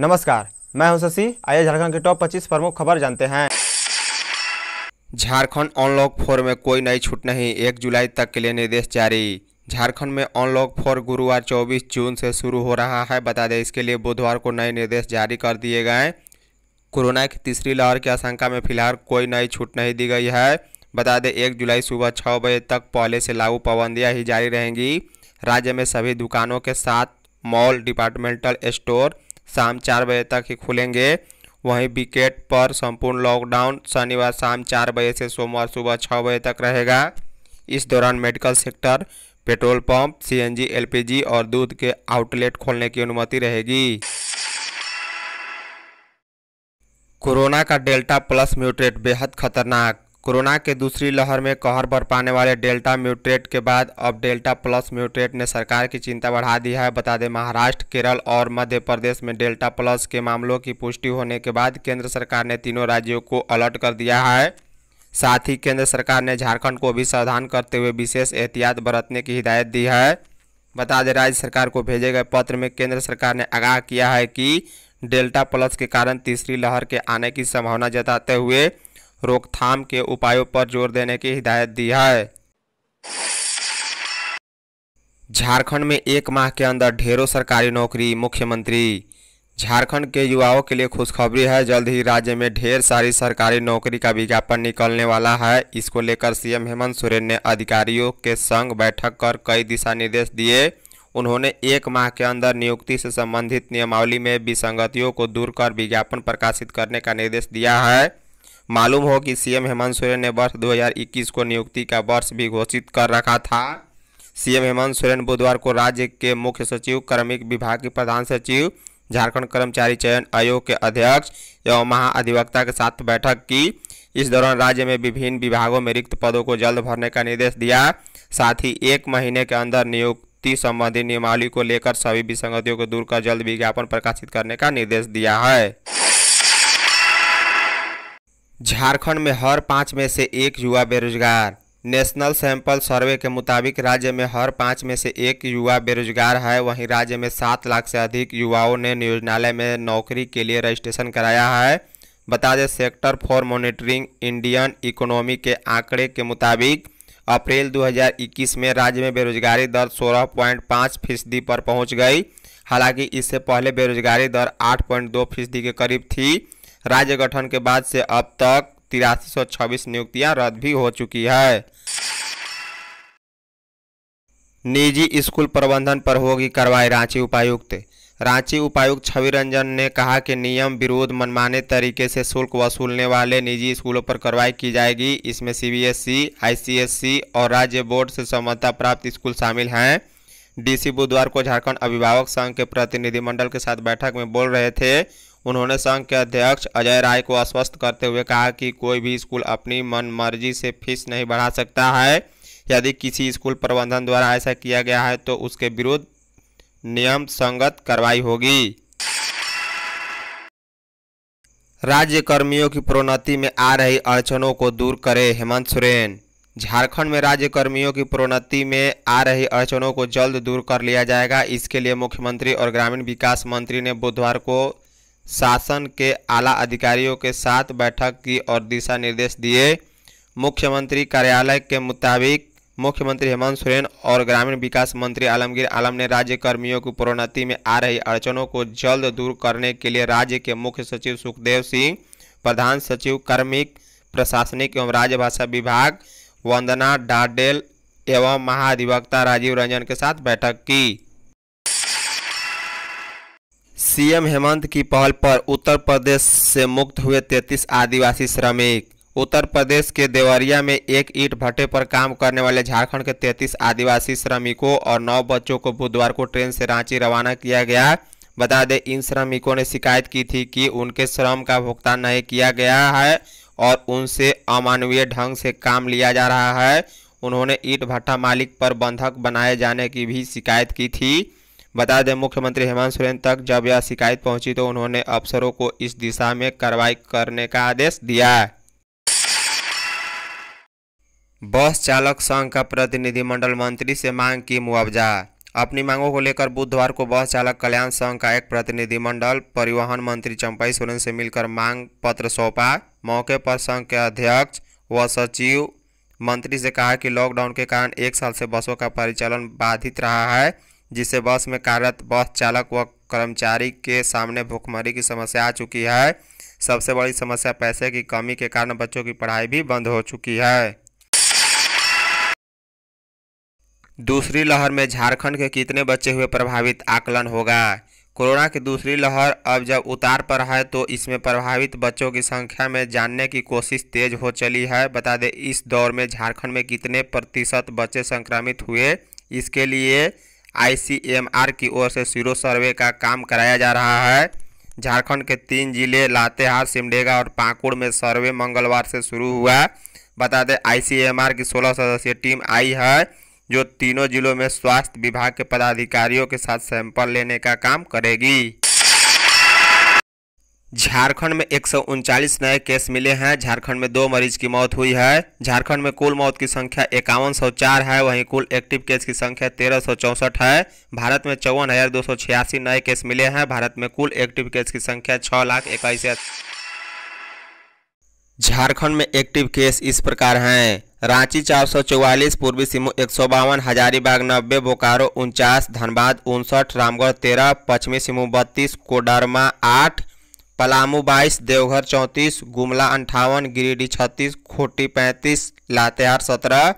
नमस्कार मैं हूं शशि आइए झारखंड के टॉप 25 प्रमुख खबर जानते हैं झारखंड अनलॉक फोर में कोई नई छूट नहीं एक जुलाई तक के लिए निर्देश जारी झारखंड में अनलॉक फोर गुरुवार 24 जून से शुरू हो रहा है बता दें इसके लिए बुधवार को नए निर्देश जारी कर दिए गए कोरोना की तीसरी लहर की आशंका में फिलहाल कोई नई छूट नहीं दी गई है बता दें एक जुलाई सुबह छः बजे तक पहले से लागू पाबंदियाँ ही जारी रहेंगी राज्य में सभी दुकानों के साथ मॉल डिपार्टमेंटल स्टोर शाम चार बजे तक ही खुलेंगे वहीं विकेट पर संपूर्ण लॉकडाउन शनिवार शाम चार बजे से सोमवार सुबह छः बजे तक रहेगा इस दौरान medical sector petrol pump CNG, LPG और दूध के आउटलेट खोलने की अनुमति रहेगी कोरोना का डेल्टा प्लस म्यूटेट बेहद खतरनाक कोरोना के दूसरी लहर में कहर भर पाने वाले डेल्टा म्यूटेट के बाद अब डेल्टा प्लस म्यूटेट ने सरकार की चिंता बढ़ा दी है बता दें महाराष्ट्र केरल और मध्य प्रदेश में डेल्टा प्लस के मामलों की पुष्टि होने के बाद केंद्र सरकार ने तीनों राज्यों को अलर्ट कर दिया है साथ ही केंद्र सरकार ने झारखंड को भी सावधान करते हुए विशेष एहतियात बरतने की हिदायत दी है बता दें राज्य सरकार को भेजे गए पत्र में केंद्र सरकार ने आगाह किया है कि डेल्टा प्लस के कारण तीसरी लहर के आने की संभावना जताते हुए रोकथाम के उपायों पर जोर देने की हिदायत दी है झारखंड में एक माह के अंदर ढेरों सरकारी नौकरी मुख्यमंत्री झारखंड के युवाओं के लिए खुशखबरी है जल्द ही राज्य में ढेर सारी सरकारी नौकरी का विज्ञापन निकलने वाला है इसको लेकर सीएम हेमंत सोरेन ने अधिकारियों के संग बैठक कर कई दिशा निर्देश दिए उन्होंने एक माह के अंदर नियुक्ति से संबंधित नियमावली में विसंगतियों को दूर कर विज्ञापन प्रकाशित करने का निर्देश दिया है मालूम हो कि सीएम हेमंत सोरेन ने वर्ष 2021 को नियुक्ति का वर्ष भी घोषित कर रखा था सीएम हेमंत सोरेन बुधवार को राज्य के मुख्य सचिव क्रमिक विभाग के प्रधान सचिव झारखंड कर्मचारी चयन आयोग के अध्यक्ष एवं महाअधिवक्ता के साथ बैठक की इस दौरान राज्य में विभिन्न विभागों में रिक्त पदों को जल्द भरने का निर्देश दिया साथ ही एक महीने के अंदर नियुक्ति संबंधी नियमावली को लेकर सभी विसंगतियों को दूर कर जल्द विज्ञापन प्रकाशित करने का निर्देश दिया है झारखंड में हर पाँच में से एक युवा बेरोजगार नेशनल सैंपल सर्वे के मुताबिक राज्य में हर पाँच में से एक युवा बेरोजगार है वहीं राज्य में सात लाख से अधिक युवाओं ने नियोजनालय में नौकरी के लिए रजिस्ट्रेशन कराया है बता दें sector for monitoring Indian economy के आंकड़े के मुताबिक अप्रैल 2021 में राज्य में बेरोजगारी दर 16.5 फीसदी पर पहुंच गई हालांकि इससे पहले बेरोजगारी दर आठ फीसदी के करीब थी राज्य गठन के बाद से अब तक तिरासी सौ छब्बीस नियुक्तियां रद्द भी हो चुकी है निजी स्कूल प्रबंधन पर होगी कार्रवाई रांची उपायुक्त रांची उपायुक्त छवि रंजन ने कहा कि नियम विरोध मनमाने तरीके से शुल्क वसूलने वाले निजी स्कूलों पर कार्रवाई की जाएगी इसमें सीबीएसई, आईसीएसई और राज्य बोर्ड से सम्मता प्राप्त स्कूल शामिल हैं डीसी बुधवार को झारखंड अभिभावक संघ के प्रतिनिधिमंडल के साथ बैठक में बोल रहे थे उन्होंने संघ के अध्यक्ष अजय राय को आश्वस्त करते हुए कहा कि कोई भी स्कूल अपनी मनमर्जी से फीस नहीं बढ़ा सकता है यदि किसी स्कूल प्रबंधन द्वारा ऐसा किया गया है तो उसके विरुद्ध नियम संगत कार्रवाई होगी राज्य कर्मियों की प्रोन्नति में आ रही अड़चनों को दूर करे हेमंत सोरेन झारखंड में राज्य कर्मियों की प्रोन्नति में आ रही अड़चनों को जल्द दूर कर लिया जाएगा इसके लिए मुख्यमंत्री और ग्रामीण विकास मंत्री ने बुधवार को शासन के आला अधिकारियों के साथ बैठक की और दिशा निर्देश दिए मुख्यमंत्री कार्यालय के मुताबिक मुख्यमंत्री हेमंत सोरेन और ग्रामीण विकास मंत्री आलमगीर आलम ने राज्य कर्मियों की प्रोन्नति में आ रही अड़चनों को जल्द दूर करने के लिए राज्य के मुख्य सचिव सुखदेव सिंह प्रधान सचिव कर्मिक प्रशासनिक एवं राजभाषा विभाग वंदना डाडेल एवं महाधिवक्ता राजीव रंजन के साथ बैठक की सीएम हेमंत की पहल पर उत्तर प्रदेश से मुक्त हुए 33 आदिवासी श्रमिक उत्तर प्रदेश के देवरिया में एक ईट भट्टे पर काम करने वाले झारखंड के 33 आदिवासी श्रमिकों और नौ बच्चों को बुधवार को ट्रेन से रांची रवाना किया गया बता दें इन श्रमिकों ने शिकायत की थी कि उनके श्रम का भुगतान नहीं किया गया है और उनसे अमानवीय ढंग से काम लिया जा रहा है उन्होंने ईट भट्टा मालिक पर बंधक बनाए जाने की भी शिकायत की थी बता दें मुख्यमंत्री हेमंत सोरेन तक जब यह शिकायत पहुंची तो उन्होंने अफसरों को इस दिशा में कार्रवाई करने का आदेश दिया बस चालक संघ का प्रतिनिधिमंडल मंत्री से मांग की मुआवजा अपनी मांगों को लेकर बुधवार को बस चालक कल्याण संघ का एक प्रतिनिधिमंडल परिवहन मंत्री चंपाई सोरेन से मिलकर मांग पत्र सौंपा मौके पर संघ के अध्यक्ष व सचिव मंत्री से कहा कि लॉकडाउन के कारण एक साल से बसों का परिचालन बाधित रहा है जिससे बस में कार्यरत बस चालक व कर्मचारी के सामने भूखमरी की समस्या आ चुकी है सबसे बड़ी समस्या पैसे की कमी के कारण बच्चों की पढ़ाई भी बंद हो चुकी है दूसरी लहर में झारखंड के कितने बच्चे हुए प्रभावित आकलन होगा कोरोना की दूसरी लहर अब जब उतार पर है तो इसमें प्रभावित बच्चों की संख्या में जानने की कोशिश तेज हो चली है बता दें इस दौर में झारखंड में कितने प्रतिशत बच्चे संक्रमित हुए इसके लिए आईसीएमआर की ओर से सीरो सर्वे का काम कराया जा रहा है झारखंड के तीन जिले लातेहार सिमडेगा और पाकुड़ में सर्वे मंगलवार से शुरू हुआ बता दें आई की 16 सदस्यीय टीम आई है जो तीनों जिलों में स्वास्थ्य विभाग के पदाधिकारियों के साथ सैंपल लेने का काम करेगी झारखंड में एक नए केस मिले हैं झारखंड में दो मरीज की मौत हुई है झारखंड में कुल मौत की संख्या इक्यावन है वहीं कुल एक्टिव केस की संख्या तेरह है भारत में चौवन नए केस मिले हैं भारत में कुल एक्टिव केस की संख्या छः लाख इक्कीस झारखंड में एक्टिव केस इस प्रकार हैं रांची चार पूर्वी सिंहभूम एक सौ बावन हजारीबाग नब्बे बोकारो उनचास धनबाद उनसठ रामगढ़ तेरह पश्चिमी सिंहभूम बत्तीस कोडरमा आठ पलामू बाईस देवघर चौंतीस गुमला अंठावन गिरिडीह छत्तीस खोटी पैंतीस लातेहार सत्रह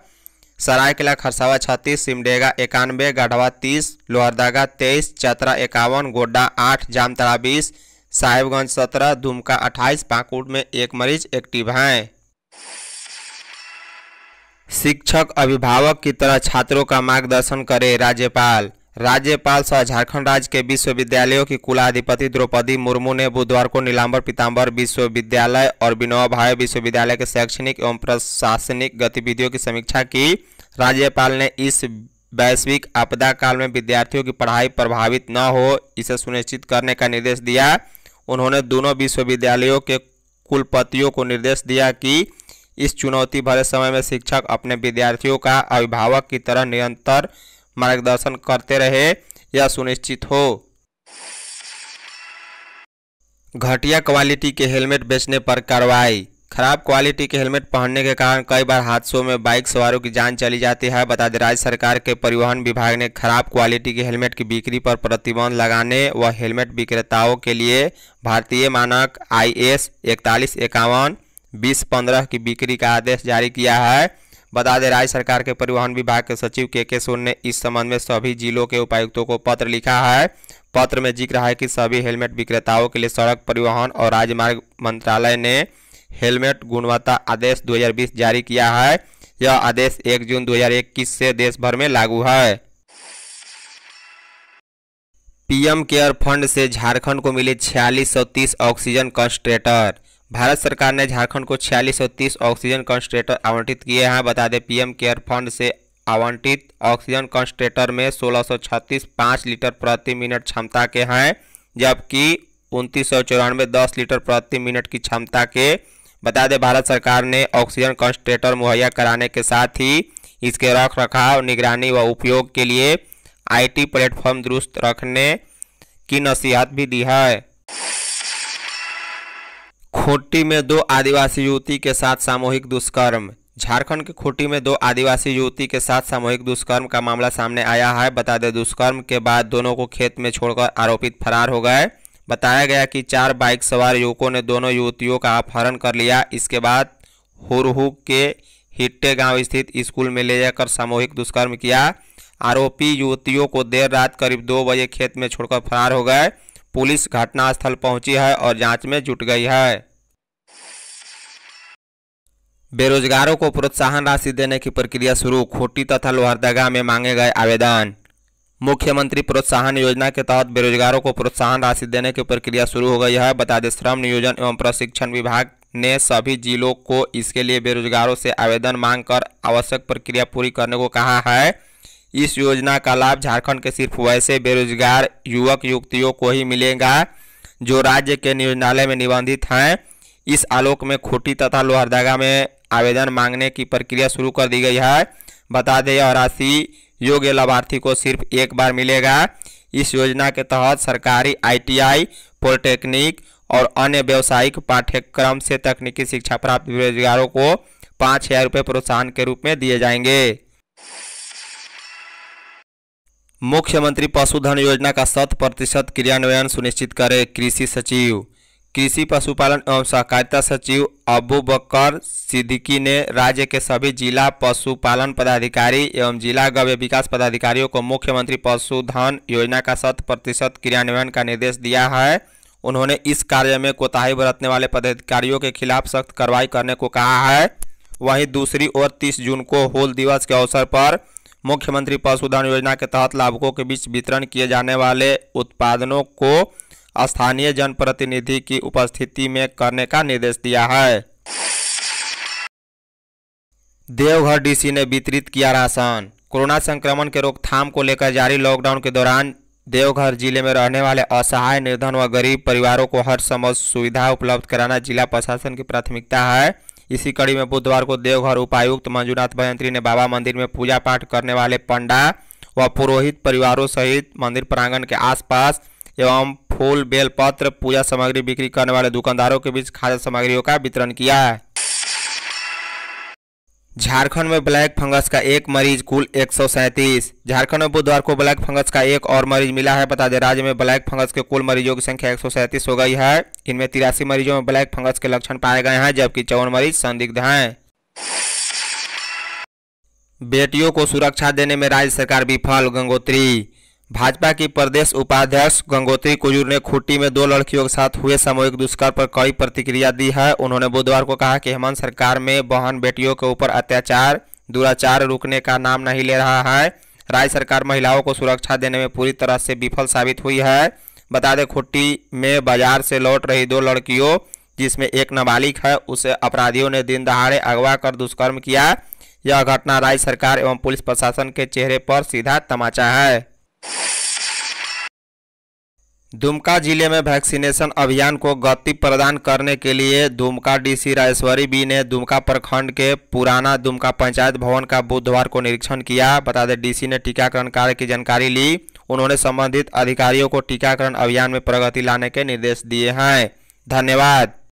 सरायकला खरसावा छत्तीस सिमडेगा इक्यानवे गढ़वा तीस लोहरदगा तेईस चतरा इक्यावन गोड्डा आठ जामतरा बीस साहिबगंज सत्रह दुमका अट्ठाईस पाकुड़ में एक मरीज एक्टिव हैं शिक्षक अभिभावक की तरह छात्रों का मार्गदर्शन करें राज्यपाल राज्यपाल सह झारखंड राज्य के विश्वविद्यालयों की कुलाधिपति द्रौपदी मुर्मू ने बुधवार को नीलाम्बर पीताम्बर विश्वविद्यालय और विनोबा भावे विश्वविद्यालय के शैक्षणिक एवं प्रशासनिक गतिविधियों की समीक्षा की राज्यपाल ने इस वैश्विक आपदा काल में विद्यार्थियों की पढ़ाई प्रभावित न हो इसे सुनिश्चित करने का निर्देश दिया उन्होंने दोनों विश्वविद्यालयों के कुलपतियों को निर्देश दिया कि इस चुनौती भरे समय में शिक्षक अपने विद्यार्थियों का अभिभावक की तरह निरंतर मार्गदर्शन करते रहे यह सुनिश्चित हो घटिया क्वालिटी के हेलमेट बेचने पर कार्रवाई खराब क्वालिटी के हेलमेट पहनने के कारण कई बार हादसों में बाइक सवारों की जान चली जाती है बता दें राज्य सरकार के परिवहन विभाग ने खराब क्वालिटी के हेलमेट की बिक्री पर प्रतिबंध लगाने व हेलमेट विक्रेताओं के लिए भारतीय मानक आई एस इकतालीस इक्यावन बीस पंद्रह की बिक्री का आदेश जारी किया है बता दें राज्य सरकार के परिवहन विभाग के सचिव के के सोन ने इस संबंध में सभी जिलों के उपायुक्तों को पत्र लिखा है पत्र में जिक्र है कि सभी हेलमेट विक्रेताओं के लिए सड़क परिवहन और राजमार्ग मंत्रालय ने हेलमेट गुणवत्ता आदेश 2020 जारी किया है यह आदेश 1 जून 2021 से देश भर में लागू है पीएम केयर फंड से झारखंड को मिले छियालीस ऑक्सीजन कंस्ट्रेटर भारत सरकार ने झारखंड को छियालीस ऑक्सीजन कंसंट्रेटर आवंटित किए हैं बता दें पीएम केयर फंड से आवंटित ऑक्सीजन कंसंट्रेटर में सोलह छत्तीस पाँच लीटर प्रति मिनट क्षमता के हैं जबकि उनतीस सौ चौरानवे दस लीटर प्रति मिनट की क्षमता के बता दें भारत सरकार ने ऑक्सीजन कंसंट्रेटर मुहैया कराने के साथ ही इसके रख रखाव निगरानी व उपयोग के लिए आईटी प्लेटफॉर्म दुरुस्त रखने की नसीहत भी दी है खोटी में दो आदिवासी युवती के साथ सामूहिक दुष्कर्म झारखंड के खूंटी में दो आदिवासी युवती के साथ सामूहिक दुष्कर्म का मामला सामने आया है बता दें दुष्कर्म के बाद दोनों को खेत में छोड़कर आरोपित फरार हो गए बताया गया कि चार बाइक सवार युवकों ने दोनों युवतियों का अपहरण कर लिया इसके बाद हुरहू के हिट्टे गांव स्थित स्कूल में ले जाकर सामूहिक दुष्कर्म किया आरोपी युवतियों को देर रात करीब दो बजे खेत में छोड़कर फरार हो गए पुलिस घटनास्थल पहुंची है और जांच में जुट गई है बेरोजगारों को प्रोत्साहन राशि देने की प्रक्रिया शुरू खोटी तथा लोहरदगा में मांगे गए आवेदन मुख्यमंत्री प्रोत्साहन योजना के तहत बेरोजगारों को प्रोत्साहन राशि देने की प्रक्रिया शुरू हो गई है बता दें श्रम नियोजन एवं प्रशिक्षण विभाग ने सभी जिलों को इसके लिए बेरोजगारों से आवेदन मांग कर आवश्यक प्रक्रिया पूरी करने को कहा है इस योजना का लाभ झारखंड के सिर्फ वैसे बेरोजगार युवक युवतियों को ही मिलेगा जो राज्य के नियोजनालय में निबंधित हैं इस आलोक में खूटी तथा लोहरदगा में आवेदन मांगने की प्रक्रिया शुरू कर दी गई है बता दें यह राशि योग्य लाभार्थी को सिर्फ एक बार मिलेगा इस योजना के तहत सरकारी आईटीआई पॉलिटेक्निक और अन्य व्यावसायिक पाठ्यक्रम से तकनीकी शिक्षा प्राप्त बेरोजगारों को पाँच हजार रुपये प्रोत्साहन के रूप में दिए जाएंगे मुख्यमंत्री पशुधन योजना का शत प्रतिशत क्रियान्वयन सुनिश्चित करे कृषि सचिव कृषि पशुपालन एवं सहकारिता सचिव अबू बकर सिद्दीकी ने राज्य के सभी जिला पशुपालन पदाधिकारी एवं जिला गव्य विकास पदाधिकारियों को मुख्यमंत्री पशुधन योजना का शत प्रतिशत क्रियान्वयन का निर्देश दिया है उन्होंने इस कार्य में कोताही बरतने वाले पदाधिकारियों के खिलाफ सख्त कार्रवाई करने को कहा है वहीं दूसरी ओर तीस जून को होल दिवस के अवसर पर मुख्यमंत्री पशुधन योजना के तहत लाभुकों के बीच वितरण किए जाने वाले उत्पादनों को स्थानीय जनप्रतिनिधि की उपस्थिति में करने का निर्देश दिया है देवघर डीसी ने वितरित किया राशन कोरोना संक्रमण के रोकथाम को लेकर जारी लॉकडाउन के दौरान देवघर जिले में रहने वाले असहाय निर्धन व गरीब परिवारों को हर संभव सुविधा उपलब्ध कराना जिला प्रशासन की प्राथमिकता है इसी कड़ी में बुधवार को देवघर उपायुक्त मंजूनाथ भयंत्री ने बाबा मंदिर में पूजा पाठ करने वाले पंडा व पुरोहित परिवारों सहित मंदिर प्रांगण के आसपास एवं फूल बेलपत्र पूजा सामग्री बिक्री करने वाले दुकानदारों के बीच खाद्य सामग्रियों का वितरण किया है झारखंड में ब्लैक फंगस का एक मरीज कुल एक झारखंड में बुधवार को ब्लैक फंगस का एक और मरीज मिला है बता दें राज्य में ब्लैक फंगस के कुल मरीजों की संख्या एक हो गई है इनमें तिरासी मरीजों में ब्लैक फंगस के लक्षण पाए गए हैं जबकि चौवन मरीज संदिग्ध हैं बेटियों को सुरक्षा देने में राज्य सरकार विफल गंगोत्री भाजपा की प्रदेश उपाध्यक्ष गंगोत्री कुजूर ने खुट्टी में दो लड़कियों के साथ हुए सामूहिक दुष्कर्म पर कई प्रतिक्रिया दी है उन्होंने बुधवार को कहा कि हेमंत सरकार में बहन बेटियों के ऊपर अत्याचार दुराचार रुकने का नाम नहीं ले रहा है राज्य सरकार महिलाओं को सुरक्षा देने में पूरी तरह से विफल साबित हुई है बता दें खुट्टी में बाजार से लौट रही दो लड़कियों जिसमें एक नाबालिग है उसे अपराधियों ने दिन दहाड़े अगवा कर दुष्कर्म किया यह घटना राज्य सरकार एवं पुलिस प्रशासन के चेहरे पर सीधा तमाचा है दुमका जिले में वैक्सीनेशन अभियान को गति प्रदान करने के लिए दुमका डीसी राजेश्वरी बी ने दुमका प्रखंड के पुराना दुमका पंचायत भवन का बुधवार को निरीक्षण किया बता दें डीसी ने टीकाकरण कार्य की जानकारी ली उन्होंने संबंधित अधिकारियों को टीकाकरण अभियान में प्रगति लाने के निर्देश दिए हैं धन्यवाद